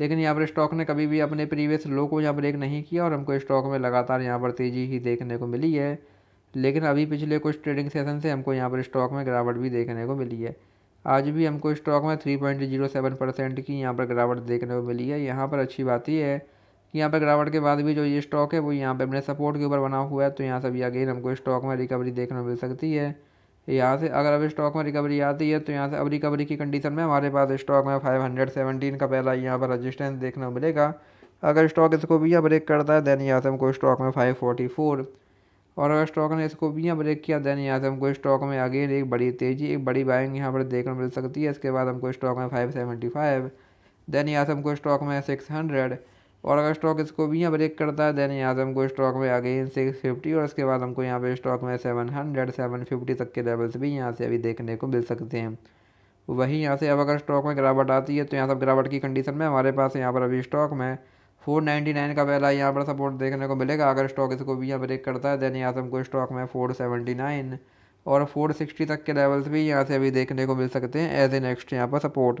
लेकिन यहाँ पर स्टॉक ने कभी भी अपने प्रीवियस लो को यहाँ ब्रेक नहीं किया और हमको स्टॉक में लगातार यहाँ पर तेज़ी ही देखने को मिली है लेकिन अभी पिछले कुछ ट्रेडिंग सेशन से हमको यहाँ पर स्टॉक में गिरावट भी देखने को मिली है आज भी हमको स्टॉक में three point zero seven percent की यहाँ पर गिरावट देखने को मिली है यहाँ पर अच्छी बात यह है कि यहाँ पर गिरावट के बाद भी जो ये स्टॉक है वो यहाँ पर अपने सपोर्ट के ऊपर बना हुआ है तो यहाँ से भी अगेन हमको स्टॉक में रिकवरी देखने को मिल सकती है यहाँ से अगर अब स्टॉक में रिकवरी आती है तो यहाँ से अब रिकवरी की कंडीशन में हमारे पास स्टॉक में सेवनटीन का पहला यहाँ पर रजिस्टेंस देखना मिलेगा अगर स्टॉक इसको भी यहाँ ब्रेक करता है देन यहाँ से हमको स्टॉक में फोर और अगर स्टॉक ने इसको भी यहाँ ब्रेक किया देन यहाँ से हमको स्टॉक में अगेन एक बड़ी तेज़ी एक बड़ी बाइंग यहाँ पर देखने मिल सकती है इसके बाद हमको स्टॉक में फाइव सेवेंटी देन यहाँ से हमको स्टॉक में सिक्स हंड्रेड और अगर स्टॉक इसको भी यहाँ ब्रेक करता है देन यहाँ से हमको स्टॉक में आ गई सिक्स फिफ्टी और उसके बाद हमको यहाँ पे स्टॉक में सेवन हंड्रेड सेवन फिफ्टी तक के लेवल्स भी यहाँ से अभी देखने को मिल सकते हैं वहीं यहाँ से अब अगर स्टॉक में गिरावट आती है तो यहाँ सब गिरावट की कंडीशन में हमारे पास यहाँ पर अभी स्टॉक में फोर नाइन्टी नाइन का पहला यहाँ पर सपोर्ट देखने को मिलेगा अगर स्टॉक इसको भी यहाँ ब्रेक करता है देन यहाँ से हमको स्टॉक में फोर सेवेंटी नाइन और फोर सिक्सटी तक के लेवल्स भी यहाँ से अभी देखने को मिल सकते हैं एज ए नेक्स्ट यहाँ पर सपोर्ट